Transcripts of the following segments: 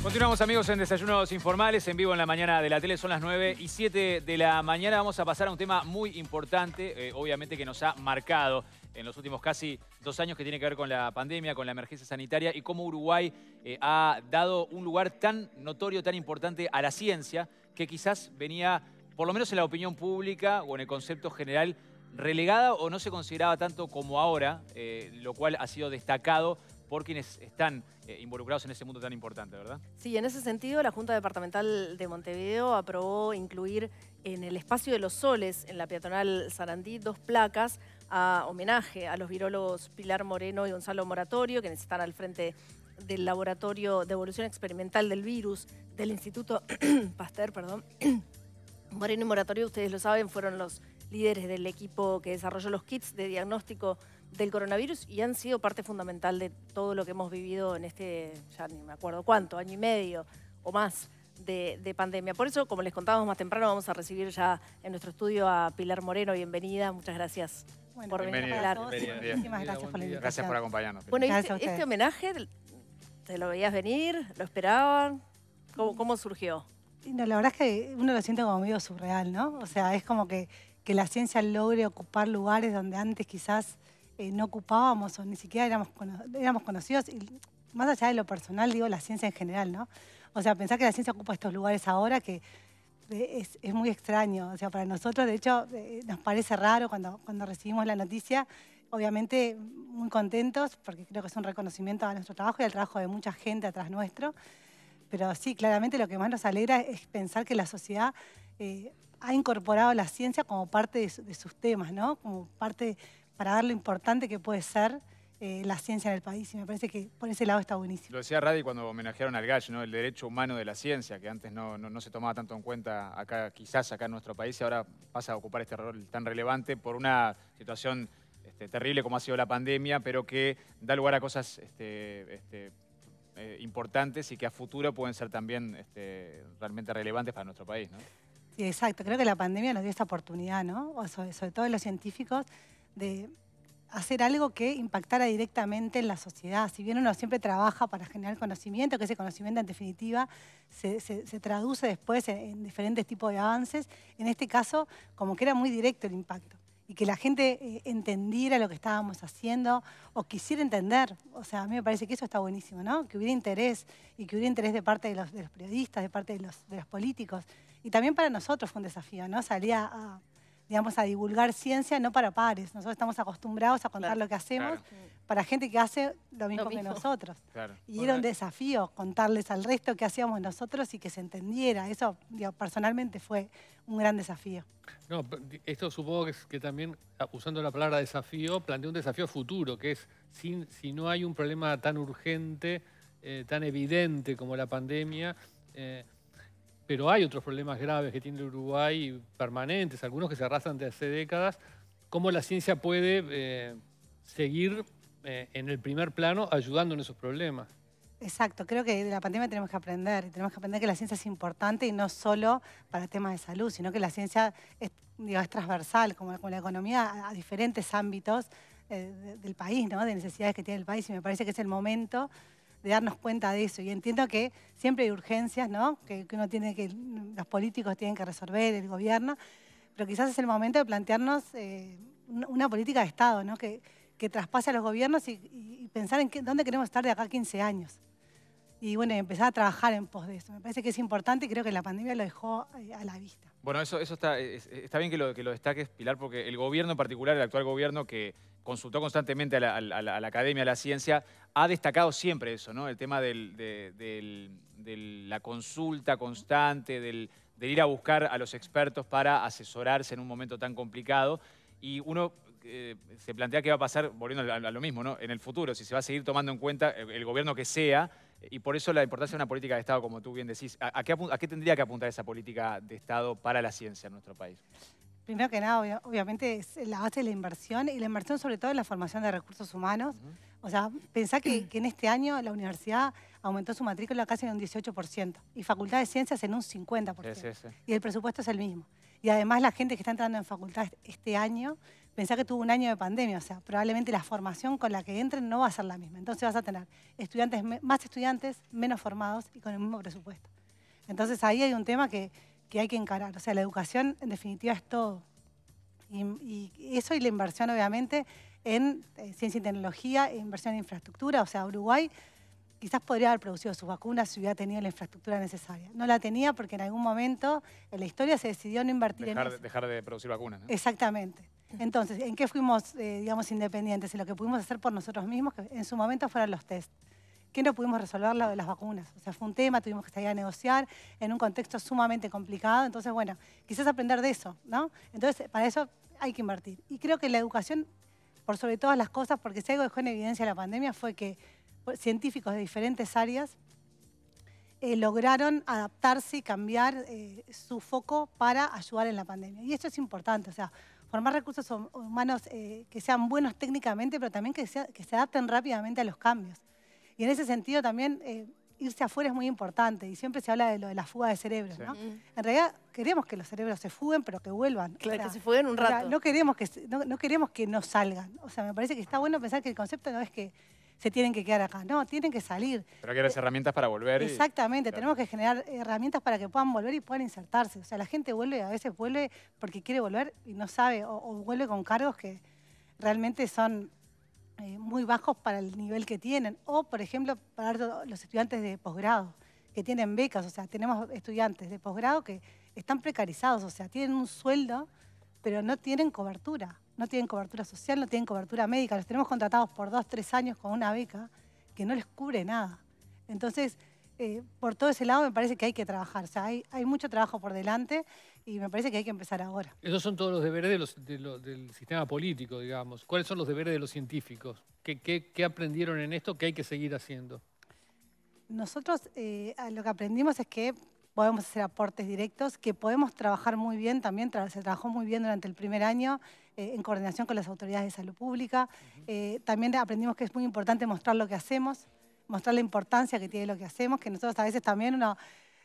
Continuamos amigos en Desayunos Informales, en vivo en la mañana de la tele, son las 9 y 7 de la mañana. Vamos a pasar a un tema muy importante, eh, obviamente que nos ha marcado en los últimos casi dos años que tiene que ver con la pandemia, con la emergencia sanitaria y cómo Uruguay eh, ha dado un lugar tan notorio, tan importante a la ciencia que quizás venía, por lo menos en la opinión pública o en el concepto general, relegada o no se consideraba tanto como ahora, eh, lo cual ha sido destacado por quienes están eh, involucrados en ese mundo tan importante, ¿verdad? Sí, en ese sentido la Junta Departamental de Montevideo aprobó incluir en el espacio de los soles, en la peatonal Sarandí, dos placas a homenaje a los virólogos Pilar Moreno y Gonzalo Moratorio, que están al frente del Laboratorio de Evolución Experimental del Virus del Instituto Pasteur, perdón. Moreno y Moratorio, ustedes lo saben, fueron los líderes del equipo que desarrolló los kits de diagnóstico del coronavirus y han sido parte fundamental de todo lo que hemos vivido en este, ya ni me acuerdo cuánto, año y medio o más de, pandemia. Por eso, como les contábamos más temprano, vamos a recibir ya en nuestro estudio a Pilar Moreno. Bienvenida, muchas gracias por venir a hablar. Muchísimas gracias por la invitación. Gracias por acompañarnos. Bueno, este, este, homenaje, ¿te lo veías venir? ¿Lo esperaban? ¿Cómo, cómo surgió? la verdad es que uno lo siente como medio surreal, ¿no? O sea, es como que, que la ciencia logre ocupar lugares donde antes quizás eh, no ocupábamos o ni siquiera éramos, éramos conocidos, y más allá de lo personal, digo, la ciencia en general, ¿no? O sea, pensar que la ciencia ocupa estos lugares ahora que eh, es, es muy extraño. O sea, para nosotros, de hecho, eh, nos parece raro cuando, cuando recibimos la noticia. Obviamente, muy contentos, porque creo que es un reconocimiento a nuestro trabajo y al trabajo de mucha gente atrás nuestro. Pero sí, claramente lo que más nos alegra es pensar que la sociedad ha incorporado la ciencia como parte de, de sus temas, ¿no? Como parte para dar lo importante que puede ser eh, la ciencia en el país. Y me parece que por ese lado está buenísimo. Lo decía Radi cuando homenajearon al Gallo, ¿no? el derecho humano de la ciencia, que antes no, se tomaba tanto en cuenta acá, quizás acá en nuestro país, y ahora pasa a ocupar este rol tan relevante por una situación este, terrible como ha sido la pandemia, pero que da lugar a cosas este, este, eh, importantes y que a futuro pueden ser también realmente relevantes para nuestro país. exacto. Creo que la pandemia nos dio esta oportunidad, sobre, sobre todo los científicos de hacer algo que impactara directamente en la sociedad. Si bien uno siempre trabaja para generar conocimiento, que ese conocimiento en definitiva se, se, traduce después en, diferentes tipos de avances, en este caso como que era muy directo el impacto y que la gente eh, entendiera lo que estábamos haciendo o quisiera entender. O sea, a mí me parece que eso está buenísimo, ¿no? Que hubiera interés y que hubiera interés de parte de los, periodistas, de parte de los, de los políticos. Y también para nosotros fue un desafío, ¿no? Salía a digamos, a divulgar ciencia, no para pares. Nosotros estamos acostumbrados a contar lo que hacemos para gente que hace lo mismo, que nosotros. Y era un desafío contarles al resto que hacíamos nosotros y que se entendiera. Eso, digo, personalmente fue un gran desafío. No, esto supongo que, que también, usando la palabra desafío, plantea un desafío futuro, que es si, si no hay un problema tan urgente, eh, tan evidente como la pandemia, eh, pero hay otros problemas graves que tiene Uruguay permanentes, algunos que se arrastran desde hace décadas. ¿Cómo la ciencia puede eh, seguir eh, en el primer plano ayudando en esos problemas? Exacto, creo que de la pandemia tenemos que aprender, y tenemos que aprender que la ciencia es importante y no solo para temas de salud, sino que la ciencia es, transversal, como, la economía, a, diferentes ámbitos eh, del país, ¿no? de necesidades que tiene el país, y me parece que es el momento de darnos cuenta de eso. Y entiendo que siempre hay urgencias, ¿no? Que, uno tiene que, los políticos tienen que resolver, el gobierno, pero quizás es el momento de plantearnos eh, una política de Estado, ¿no? Que, traspase a los gobiernos y, pensar en dónde queremos estar de acá a 15 años. Y bueno, empezar a trabajar en pos de eso. Me parece que es importante y creo que la pandemia lo dejó eh, a la vista. Bueno, eso, está, bien que lo, que lo destaques, Pilar, porque el gobierno en particular, el actual gobierno que consultó constantemente a la, academia, a la ciencia, ha destacado siempre eso, ¿no? El tema de, la consulta constante, del, ir a buscar a los expertos para asesorarse en un momento tan complicado. Y uno eh, se plantea qué va a pasar, volviendo a, lo mismo, ¿no? en el futuro, si se va a seguir tomando en cuenta eh, el gobierno que sea, y por eso la importancia de una política de Estado, como tú bien decís, ¿a, qué, tendría que apuntar esa política de Estado para la ciencia en nuestro país? Primero que nada, obviamente, la base de la inversión y la inversión sobre todo en la formación de recursos humanos. O sea, pensá que, en este año la universidad aumentó su matrícula casi en un 18% y Facultad de Ciencias en un 50%. Y el presupuesto es el mismo. Y además la gente que está entrando en facultad este año pensá que tuvo un año de pandemia, o sea, probablemente la formación con la que entren no va a ser la misma. Entonces vas a tener estudiantes, más estudiantes, menos formados y con el mismo presupuesto. Entonces ahí hay un tema que, que hay que encarar. O sea, la educación en definitiva es todo. Y, eso y la inversión, obviamente, en eh, ciencia y tecnología, e inversión en infraestructura. O sea, Uruguay quizás podría haber producido sus vacunas si hubiera tenido la infraestructura necesaria. No la tenía porque en algún momento en la historia se decidió no invertir dejar, en eso. Dejar de producir vacunas. Exactamente. Entonces, ¿en qué fuimos, eh, digamos, independientes? Y lo que pudimos hacer por nosotros mismos, que en su momento fueron los test. ¿Qué no pudimos resolver? Lo de las vacunas. O sea, fue un tema, tuvimos que salir a negociar en un contexto sumamente complicado. Entonces, bueno, quizás aprender de eso, ¿no? Entonces, para eso hay que invertir. Y creo que la educación, por sobre todas las cosas, porque si algo dejó en evidencia la pandemia fue que científicos de diferentes áreas eh, lograron adaptarse y cambiar eh, su foco para ayudar en la pandemia. Y esto es importante, o sea, formar recursos humanos eh, que sean buenos técnicamente, pero también que, que, se adapten rápidamente a los cambios. Y en ese sentido también eh, irse afuera es muy importante y siempre se habla de lo de la fuga de cerebros, ¿no? Mm. En realidad queremos que los cerebros se fuguen, pero que vuelvan. Claro, que se fuguen un rato. no, queremos que, no queremos que no salgan. O sea, me parece que está bueno pensar que el concepto no es que se tienen que quedar acá. No, tienen que salir. Pero que las eh, herramientas para volver. Exactamente, tenemos que generar herramientas para que puedan volver y puedan insertarse. O sea, la gente vuelve, a veces vuelve porque quiere volver y no sabe, o, vuelve con cargos que realmente son eh, muy bajos para el nivel que tienen. O, por ejemplo, para los estudiantes de posgrado, que tienen becas. O sea, tenemos estudiantes de posgrado que están precarizados, o sea, tienen un sueldo, pero no tienen cobertura no tienen cobertura social, no tienen cobertura médica, los tenemos contratados por dos, tres años con una beca que no les cubre nada. Entonces, eh, por todo ese lado me parece que hay que trabajar. O sea, hay, mucho trabajo por delante y me parece que hay que empezar ahora. Esos son todos los deberes del sistema político, digamos. ¿Cuáles son los deberes de los científicos? ¿Qué, aprendieron en esto ¿Qué hay que seguir haciendo? Nosotros eh, lo que aprendimos es que podemos hacer aportes directos, que podemos trabajar muy bien también, se trabajó muy bien durante el primer año eh, en coordinación con las autoridades de salud pública. Eh, también aprendimos que es muy importante mostrar lo que hacemos, mostrar la importancia que tiene lo que hacemos, que nosotros a veces también uno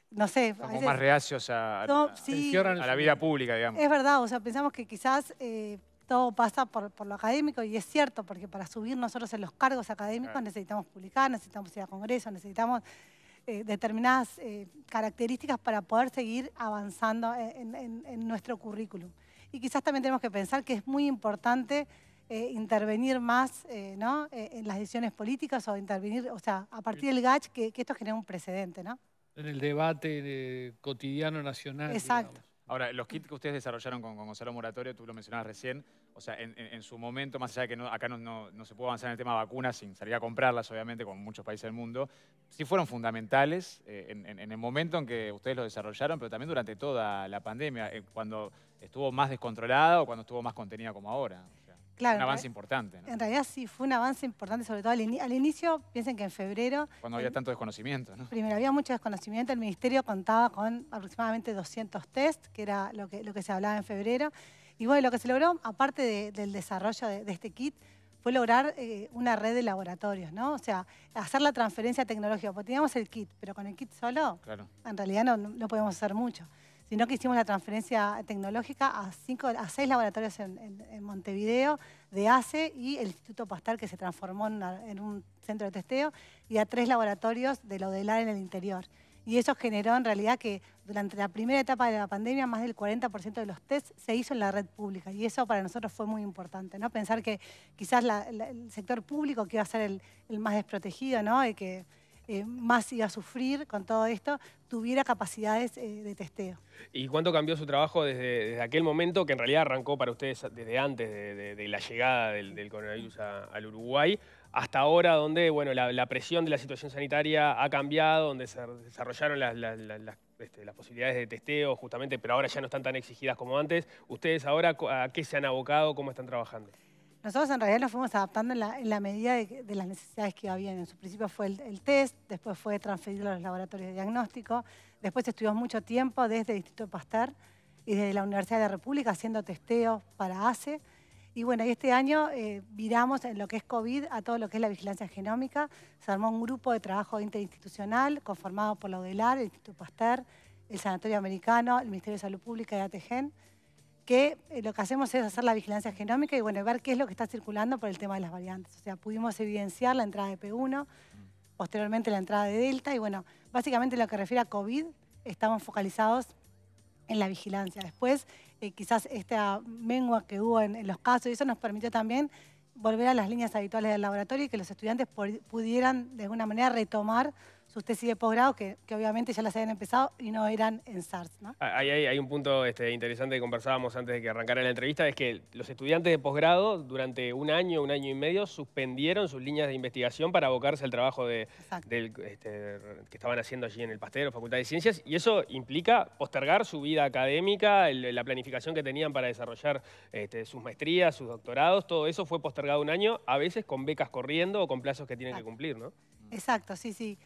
no sé. más reacios a, la vida pública, digamos. Es verdad, o sea, pensamos que quizás eh, todo pasa por, por, lo académico y es cierto, porque para subir nosotros en los cargos académicos necesitamos publicar, necesitamos ir a Congreso necesitamos eh, determinadas eh, características para poder seguir avanzando eh, en, nuestro currículum. Y quizás también tenemos que pensar que es muy importante intervenir más en las decisiones políticas o intervenir, o sea, a partir del GACH, que, esto genera un precedente, ¿no? En el debate cotidiano nacional. Exacto. Ahora, los kits que ustedes desarrollaron con, Gonzalo Moratorio, tú lo mencionabas recién, o sea, en, su momento, más allá de que acá no, se pudo avanzar en el tema vacunas sin salir a comprarlas, obviamente, con muchos países del mundo, sí fueron fundamentales eh, en, el momento en que ustedes los desarrollaron, pero también durante toda la pandemia, eh, cuando estuvo más descontrolada o cuando estuvo más contenida como ahora. Claro, un avance importante. En realidad sí, fue un avance importante, sobre todo al, inicio, piensen que en febrero... Cuando había tanto desconocimiento, ¿no? Primero, había mucho desconocimiento, el ministerio contaba con aproximadamente 200 test, que era lo que, lo que se hablaba en febrero, y bueno, lo que se logró, aparte del desarrollo de, este kit, fue lograr eh, una red de laboratorios, ¿no? O sea, hacer la transferencia tecnológica, porque teníamos el kit, pero con el kit solo, en realidad no, no podíamos hacer mucho sino que hicimos la transferencia tecnológica a, seis laboratorios en, Montevideo, de ACE y el Instituto Pastal, que se transformó en, un centro de testeo, y a tres laboratorios de la Odelar en el interior. Y eso generó en realidad que durante la primera etapa de la pandemia más del 40% de los tests se hizo en la red pública y eso para nosotros fue muy importante, ¿no? Pensar que quizás el sector público que iba a ser el, más desprotegido, ¿no? Y que eh, más iba a sufrir con todo esto, tuviera capacidades eh, de testeo. ¿Y cuánto cambió su trabajo desde, aquel momento, que en realidad arrancó para ustedes desde antes de, la llegada del, coronavirus al Uruguay, hasta ahora donde bueno, la, presión de la situación sanitaria ha cambiado, donde se desarrollaron las, este, las, posibilidades de testeo justamente, pero ahora ya no están tan exigidas como antes? ¿Ustedes ahora a qué se han abocado, cómo están trabajando? Nosotros en realidad nos fuimos adaptando en la, medida de, las necesidades que había. En su principio fue el, test, después fue transferido a los laboratorios de diagnóstico, después estudió mucho tiempo desde el Instituto Pasteur y desde la Universidad de la República haciendo testeos para ACE. Y bueno, y este año eh, viramos en lo que es COVID a todo lo que es la vigilancia genómica. Se armó un grupo de trabajo interinstitucional conformado por la UDELAR, el Instituto Pasteur, el Sanatorio Americano, el Ministerio de Salud Pública y ATGEN que eh, lo que hacemos es hacer la vigilancia genómica y bueno, ver qué es lo que está circulando por el tema de las variantes. O sea, pudimos evidenciar la entrada de P1, posteriormente la entrada de Delta y bueno, básicamente lo que refiere a COVID, estamos focalizados en la vigilancia. Después, eh, quizás esta mengua que hubo en, los casos, y eso nos permitió también volver a las líneas habituales del laboratorio y que los estudiantes pudieran de alguna manera retomar sus tesis de posgrado, que, obviamente ya las habían empezado y no eran en SARS. Ah, hay, un punto este, interesante que conversábamos antes de que arrancara la entrevista, es que los estudiantes de posgrado durante un año, un año y medio, suspendieron sus líneas de investigación para abocarse al trabajo de, este, que estaban haciendo allí en el Pastero, Facultad de Ciencias, y eso implica postergar su vida académica, la planificación que tenían para desarrollar este, sus maestrías, sus doctorados, todo eso fue postergado un año, a veces con becas corriendo o con plazos que tienen que cumplir, ¿no? Exacto, sí, sí.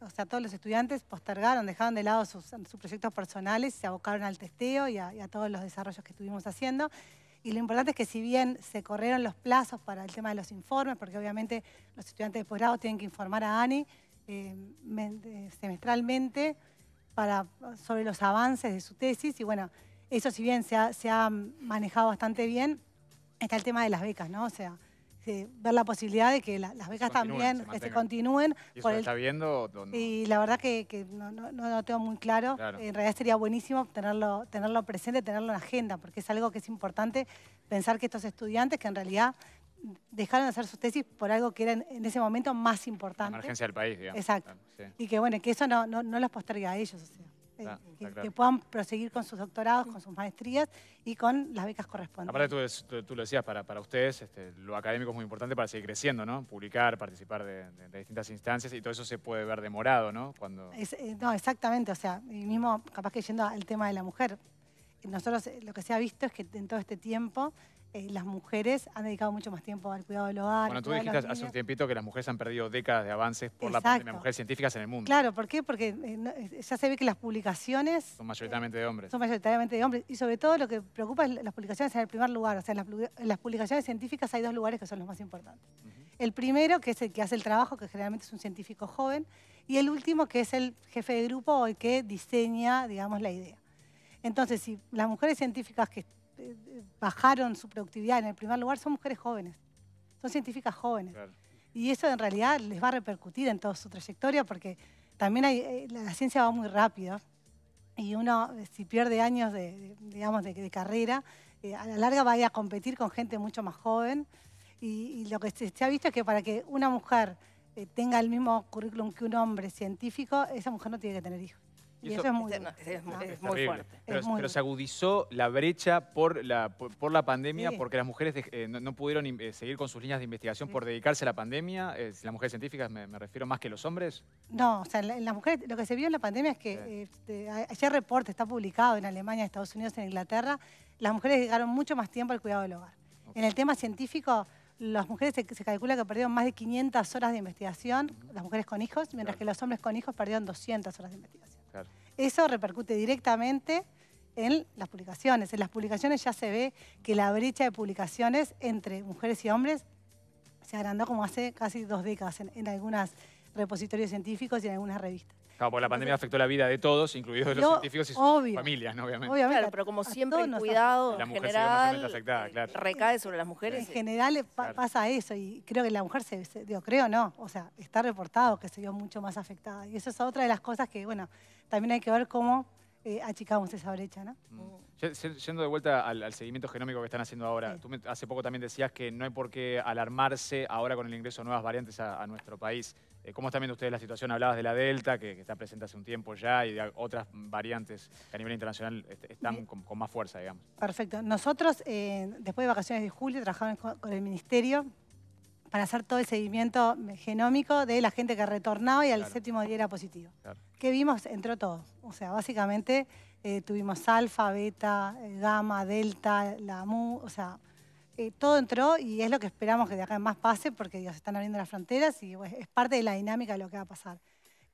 o sea, todos los estudiantes postergaron, dejaron de lado sus, proyectos personales, se abocaron al testeo y a, todos los desarrollos que estuvimos haciendo. Y lo importante es que si bien se corrieron los plazos para el tema de los informes, porque obviamente los estudiantes de posgrado tienen que informar a ANI eh, semestralmente para, sobre los avances de su tesis, y bueno, eso si bien se ha, se ha manejado bastante bien, está el tema de las becas, ¿no? O sea, ver la posibilidad de que las becas también se, este, continúen. ¿Y viendo? Y la verdad que, no, lo tengo muy claro. En realidad sería buenísimo tenerlo, tenerlo presente, tenerlo en agenda, porque es algo que es importante pensar que estos estudiantes que en realidad dejaron de hacer sus tesis por algo que era en, ese momento más importante. La emergencia del país, digamos. Exacto. Y que bueno, que eso no, no, no los posterga a ellos. O sea que, puedan proseguir con sus doctorados, con sus maestrías y con las becas correspondientes. Aparte tú, lo decías, para, para ustedes este, lo académico es muy importante para seguir creciendo, ¿no? Publicar, participar de, distintas instancias y todo eso se puede ver demorado, ¿no? Cuando... Eh, no, exactamente, o sea, y mismo capaz que yendo al tema de la mujer, nosotros eh, lo que se ha visto es que en todo este tiempo eh, las mujeres han dedicado mucho más tiempo al cuidado del hogar. Bueno, tú dijiste hace un tiempito que las mujeres han perdido décadas de avances por Exacto. la las mujeres científicas en el mundo. Claro, ¿por qué? Porque eh, eh, ya se ve que las publicaciones... Son mayoritariamente de hombres. Son mayoritariamente de hombres. Y sobre todo lo que preocupa es las publicaciones en el primer lugar. O sea, en las, publicaciones científicas hay dos lugares que son los más importantes. El primero, que es el que hace el trabajo, que generalmente es un científico joven. Y el último, que es el jefe de grupo o el que diseña, digamos, la idea. Entonces, si las mujeres científicas que eh, bajaron su productividad en el primer lugar son mujeres jóvenes, son científicas jóvenes. Y eso en realidad les va a repercutir en toda su trayectoria porque también eh, la ciencia va muy rápido y uno eh, si pierde años de, digamos, de, carrera, a la larga va a, competir con gente mucho más joven. Y, lo que se, ha visto es que para que una mujer tenga el mismo currículum que un hombre científico, esa mujer no tiene que tener hijos. Y, eso, es muy, fuerte. Pero, se agudizó la brecha por la, pandemia porque las mujeres eh, no, pudieron eh, seguir con sus líneas de investigación por dedicarse a la pandemia. Eh, las mujeres científicas me, refiero más que los hombres. No, o sea, las mujeres, lo que se vio en la pandemia es que sí. Este, ayer reporte está publicado en Alemania, Estados Unidos, en Inglaterra, las mujeres dedicaron mucho más tiempo al cuidado del hogar. En el tema científico, las mujeres se, calcula que perdieron más de 500 horas de investigación, las mujeres con hijos, mientras que los hombres con hijos perdieron 200 horas de investigación. Eso repercute directamente en las publicaciones. En las publicaciones ya se ve que la brecha de publicaciones entre mujeres y hombres se agrandó como hace casi dos décadas en algunos repositorios científicos y en algunas revistas. Claro, porque la pandemia afectó la vida de todos, incluidos los científicos y sus familias, obviamente. obviamente. pero como siempre el cuidado la general, eh, recae sobre las mujeres. En general pasa eso y creo que la mujer, se, creo no, o sea, está reportado que se vio mucho más afectada. Y eso es otra de las cosas que, bueno, también hay que ver cómo eh, achicamos esa brecha, ¿no? Mm. Yendo de vuelta al, seguimiento genómico que están haciendo ahora, tú hace poco también decías que no hay por qué alarmarse ahora con el ingreso de nuevas variantes a nuestro país. Eh, ¿Cómo están viendo ustedes la situación? Hablabas de la Delta, que, está presente hace un tiempo ya, y de otras variantes que a nivel internacional están con, más fuerza, digamos. Perfecto. Nosotros, eh, después de vacaciones de julio, trabajamos con, el Ministerio para hacer todo el seguimiento genómico de la gente que retornaba y al séptimo día era positivo. Que ¿Qué vimos? Entró todo. O sea, básicamente eh, tuvimos alfa, beta, gamma, delta, la mu, o sea, eh, todo entró y es lo que esperamos que de acá en más pase porque se están abriendo las fronteras y es parte de la dinámica de lo que va a pasar.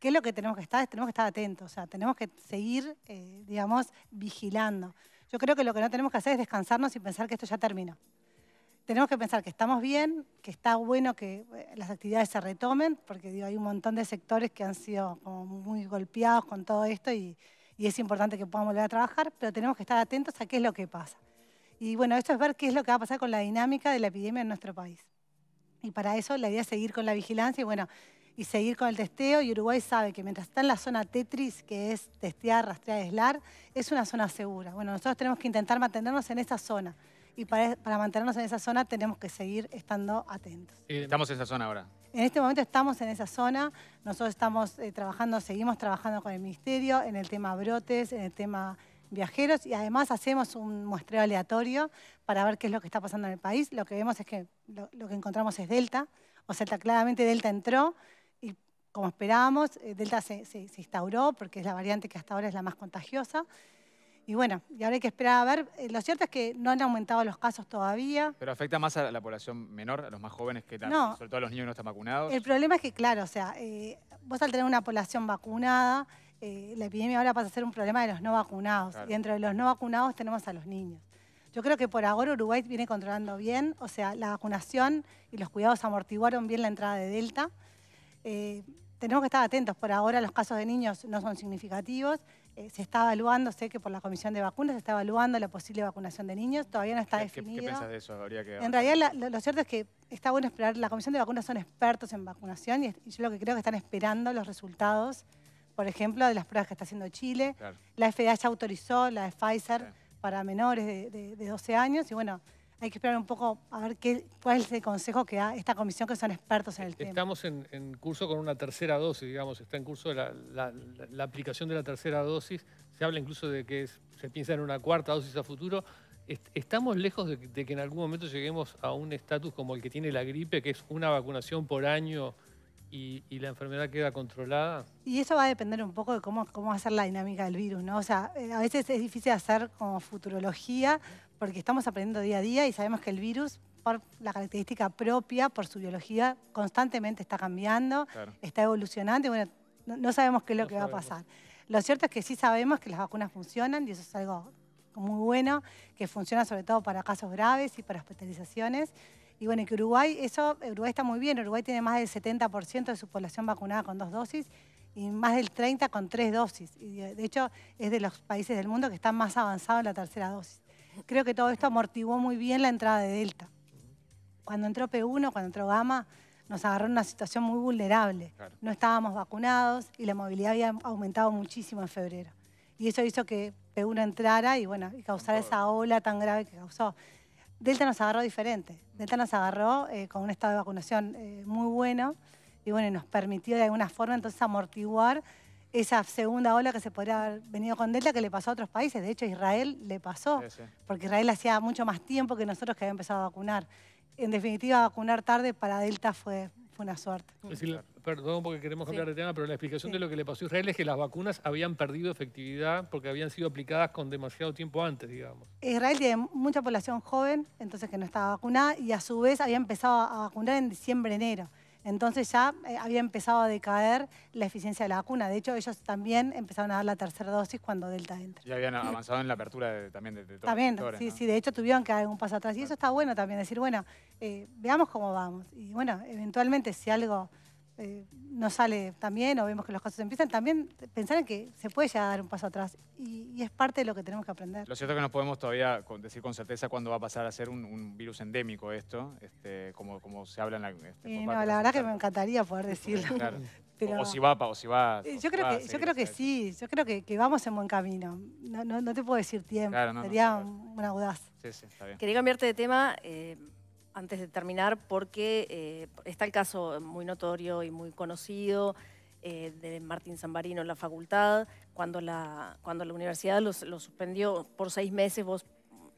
¿Qué es lo que tenemos que estar? Tenemos que estar atentos, o sea, tenemos que seguir, eh, digamos, vigilando. Yo creo que lo que no tenemos que hacer es descansarnos y pensar que esto ya terminó. Tenemos que pensar que estamos bien, que está bueno que eh, las actividades se retomen, porque hay un montón de sectores que han sido muy golpeados con todo esto y es importante que podamos volver a trabajar, pero tenemos que estar atentos a qué es lo que pasa. Y bueno, esto es ver qué es lo que va a pasar con la dinámica de la epidemia en nuestro país. Y para eso la idea es seguir con la vigilancia y bueno, y seguir con el testeo. Y Uruguay sabe que mientras está en la zona Tetris, que es testear, rastrear, aislar, es una zona segura. Bueno, nosotros tenemos que intentar mantenernos en esa zona. Y para, mantenernos en esa zona tenemos que seguir estando atentos. Eh, estamos en esa zona ahora. En este momento estamos en esa zona, nosotros estamos eh, trabajando, seguimos trabajando con el Ministerio en el tema brotes, en el tema viajeros y además hacemos un muestreo aleatorio para ver qué es lo que está pasando en el país. Lo que vemos es que lo, que encontramos es Delta, o sea, claramente Delta entró y como esperábamos, eh, Delta se, instauró porque es la variante que hasta ahora es la más contagiosa. Y bueno, y ahora hay que esperar a ver. Eh, lo cierto es que no han aumentado los casos todavía. Pero afecta más a la población menor, a los más jóvenes, que no, sobre todo a los niños que no están vacunados. El problema es que, claro, o sea, eh, vos al tener una población vacunada, eh, la epidemia ahora pasa a ser un problema de los no vacunados. dentro de los no vacunados tenemos a los niños. Yo creo que por ahora Uruguay viene controlando bien, o sea, la vacunación y los cuidados amortiguaron bien la entrada de Delta. Eh, tenemos que estar atentos, por ahora los casos de niños no son significativos. Eh, se está evaluando, sé que por la Comisión de Vacunas se está evaluando la posible vacunación de niños, todavía no está ¿Qué piensas de eso? En realidad lo, cierto es que está bueno esperar, la Comisión de Vacunas son expertos en vacunación y, yo lo que creo que están esperando los resultados por ejemplo, de las pruebas que está haciendo Chile. La FDA ya autorizó la de Pfizer para menores de, 12 años y bueno, hay que esperar un poco a ver qué, cuál es el consejo que da esta comisión que son expertos en el tema. Estamos en, curso con una tercera dosis, digamos, está en curso la, aplicación de la tercera dosis, se habla incluso de que se piensa en una cuarta dosis a futuro. ¿Estamos lejos de que en algún momento lleguemos a un estatus como el que tiene la gripe, que es una vacunación por año y, la enfermedad queda controlada. Y eso va a depender un poco de cómo, cómo va a ser la dinámica del virus, ¿no? O sea, eh, a veces es difícil hacer como futurología porque estamos aprendiendo día a día y sabemos que el virus, por la característica propia, por su biología, constantemente está cambiando, está evolucionando y bueno, no, sabemos qué es lo que va a pasar. Lo cierto es que sí sabemos que las vacunas funcionan y eso es algo muy bueno, que funciona sobre todo para casos graves y para hospitalizaciones. Y bueno, que Uruguay, eso, Uruguay está muy bien, Uruguay tiene más del 70% de su población vacunada con dos dosis y más del 30 con tres dosis. Y de hecho, es de los países del mundo que están más avanzados en la tercera dosis. Creo que todo esto amortiguó muy bien la entrada de Delta. Cuando entró P1, cuando entró Gamma, nos agarró en una situación muy vulnerable. No estábamos vacunados y la movilidad había aumentado muchísimo en febrero. Y eso hizo que P1 entrara y, bueno, y causara esa ola tan grave que causó. Delta nos agarró diferente. Delta nos agarró eh, con un estado de vacunación eh, muy bueno y bueno, nos permitió de alguna forma entonces amortiguar esa segunda ola que se podría haber venido con Delta que le pasó a otros países. De hecho, Israel le pasó, porque Israel hacía mucho más tiempo que nosotros que había empezado a vacunar. En definitiva, vacunar tarde para Delta fue buena suerte. perdón porque queremos cambiar de tema, pero la explicación de lo que le pasó a Israel es que las vacunas habían perdido efectividad porque habían sido aplicadas con demasiado tiempo antes, digamos. Israel tiene mucha población joven, entonces que no estaba vacunada, y a su vez había empezado a vacunar en diciembre, enero. Entonces ya eh, había empezado a decaer la eficiencia de la vacuna. De hecho, ellos también empezaron a dar la tercera dosis cuando Delta entra. Ya habían avanzado en la apertura de, también de, todos También, sí, sí. De hecho, tuvieron que dar un paso atrás. Y eso está bueno también, decir, bueno, eh, veamos cómo vamos. Y bueno, eventualmente si algo nos no sale también o vemos que los casos empiezan, también pensar en que se puede ya dar un paso atrás y, es parte de lo que tenemos que aprender. Lo cierto es que no podemos todavía decir con certeza cuándo va a pasar a ser un, virus endémico esto, este, como, como se habla en la... Este, no, la verdad que me encantaría poder decirlo. o, si va, o si va... Eh, yo, creo, que, sí, yo creo que sí, yo creo que, vamos en buen camino. No, te puedo decir tiempo, sería una audaz. Sí, sí, está bien. Quería cambiarte de tema... Eh, antes de terminar porque eh, está el caso muy notorio y muy conocido eh, de Martín Zambarino en la facultad, cuando la, cuando la universidad lo suspendió por seis meses, vos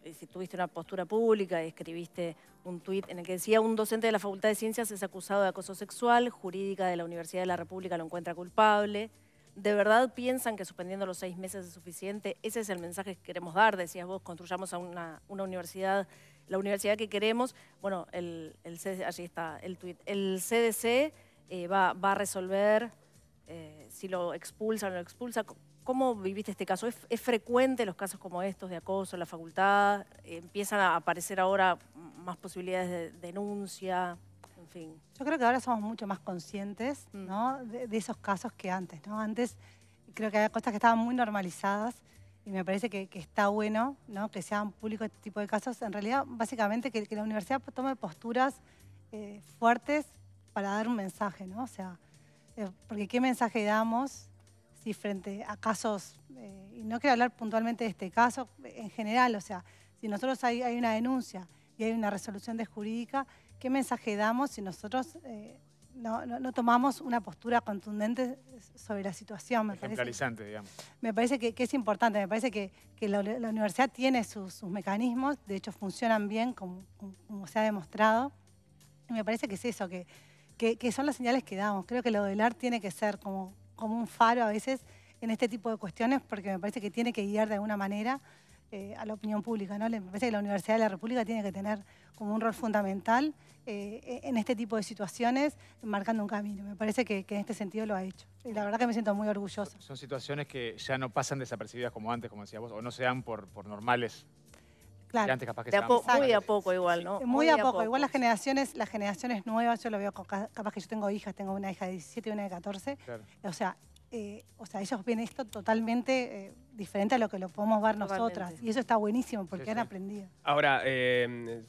eh, si tuviste una postura pública, y escribiste un tuit en el que decía un docente de la Facultad de Ciencias es acusado de acoso sexual, jurídica de la Universidad de la República lo encuentra culpable. ¿De verdad piensan que suspendiendo los seis meses es suficiente? Ese es el mensaje que queremos dar, decías vos, construyamos a una, una universidad la universidad que queremos. Bueno, el, allí está el tuit. El CDC eh, va, va, a resolver eh, si lo expulsa o no lo expulsa. ¿Cómo viviste este caso? ¿Es, frecuente los casos como estos de acoso en la facultad? ¿Empiezan a aparecer ahora más posibilidades de denuncia? En fin. Yo creo que ahora somos mucho más conscientes mm. ¿no? de, esos casos que antes. ¿no? Antes creo que había cosas que estaban muy normalizadas y me parece que, está bueno ¿no? que sean públicos este tipo de casos. En realidad, básicamente, que, la universidad tome posturas eh, fuertes para dar un mensaje, ¿no? O sea, eh, porque ¿qué mensaje damos si frente a casos, eh, y no quiero hablar puntualmente de este caso, en general, o sea, si nosotros hay, hay una denuncia y hay una resolución de jurídica, ¿qué mensaje damos si nosotros no, no, tomamos una postura contundente sobre la situación. Me Ejemplarizante, parece, digamos. Me parece que, es importante, me parece que, que la, universidad tiene sus, mecanismos, de hecho funcionan bien, como, se ha demostrado. Y me parece que es eso, que, que, son las señales que damos. Creo que lo del AR tiene que ser como, como un faro a veces en este tipo de cuestiones, porque me parece que tiene que guiar de alguna manera eh, a la opinión pública. ¿no? Me parece que la Universidad de la República tiene que tener como un rol fundamental eh, en este tipo de situaciones, marcando un camino. Me parece que, en este sentido lo ha hecho. Y la verdad que me siento muy orgullosa. Son situaciones que ya no pasan desapercibidas como antes, como decías vos, o no sean por, normales. Claro. muy a poco igual, ¿no? Muy, a, poco. Igual las generaciones, las generaciones nuevas, yo lo veo, capaz que yo tengo hijas, tengo una hija de 17 y una de 14. O sea, eh, o sea, ellos ven esto totalmente eh, diferente a lo que lo podemos ver nosotras. Y eso está buenísimo porque han aprendido. Ahora, em,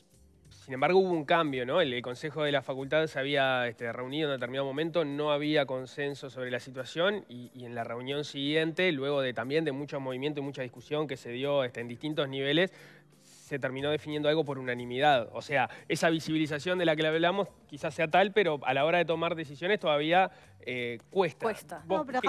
sin embargo, hubo un cambio, ¿no? El, Consejo de la Facultad se había este, reunido en determinado momento, no había consenso sobre la situación y, en la reunión siguiente, luego de también de mucho movimiento y mucha discusión que se dio este, en distintos niveles, se terminó definiendo algo por unanimidad. O sea, esa visibilización de la que hablamos quizás sea tal, pero a la hora de tomar decisiones todavía eh, cuesta. cuesta.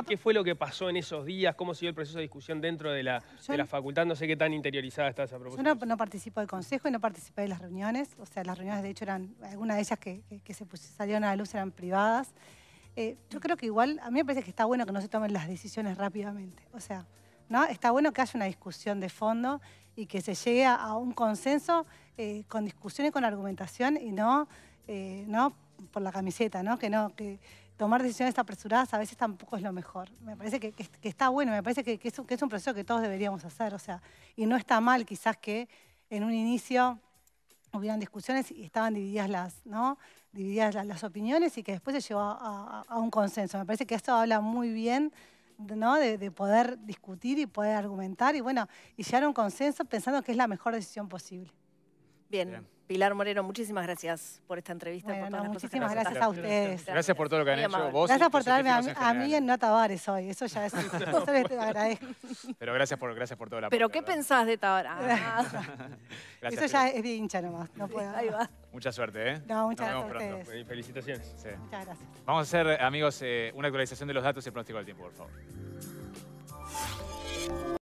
qué, fue lo que pasó en esos días? ¿Cómo siguió el proceso de discusión dentro de la, facultad? No sé qué tan interiorizada está esa propuesta. Yo no, no, participo del consejo y no participé de las reuniones. O sea, las reuniones de hecho eran, algunas de ellas que, se salieron a la luz eran privadas. Eh, yo creo que igual, a mí me parece que está bueno que no se tomen las decisiones rápidamente. O sea, ¿no? Está bueno que haya una discusión de fondo y que se llegue a, un consenso eh, con discusión y con argumentación y no, eh, no por la camiseta, ¿no? Que no, que tomar decisiones apresuradas a veces tampoco es lo mejor. Me parece que, está bueno, me parece que, que, es un, proceso que todos deberíamos hacer, o sea, y no está mal quizás que en un inicio hubieran discusiones y estaban divididas las, ¿no? divididas las, opiniones y que después se llevó a, a un consenso. Me parece que esto habla muy bien ¿no? De, poder discutir y poder argumentar y bueno, y llegar a un consenso pensando que es la mejor decisión posible. Bien. Pilar Moreno, muchísimas gracias por esta entrevista. muchísimas gracias a ustedes. Gracias por todo lo que han hecho. Vos gracias por traerme a, mí, en Nota hoy. Eso ya es. eso te agradezco. Pero gracias por, gracias por todo la ¿Pero qué pensás de tabar? Ah. eso ya es de hincha nomás. No puedo. Ahí va. Mucha suerte, ¿eh? No, muchas Nos vemos gracias. Pronto. Felicitaciones. Muchas gracias. Vamos a hacer, amigos, eh, una actualización de los datos y el pronóstico del tiempo, por favor.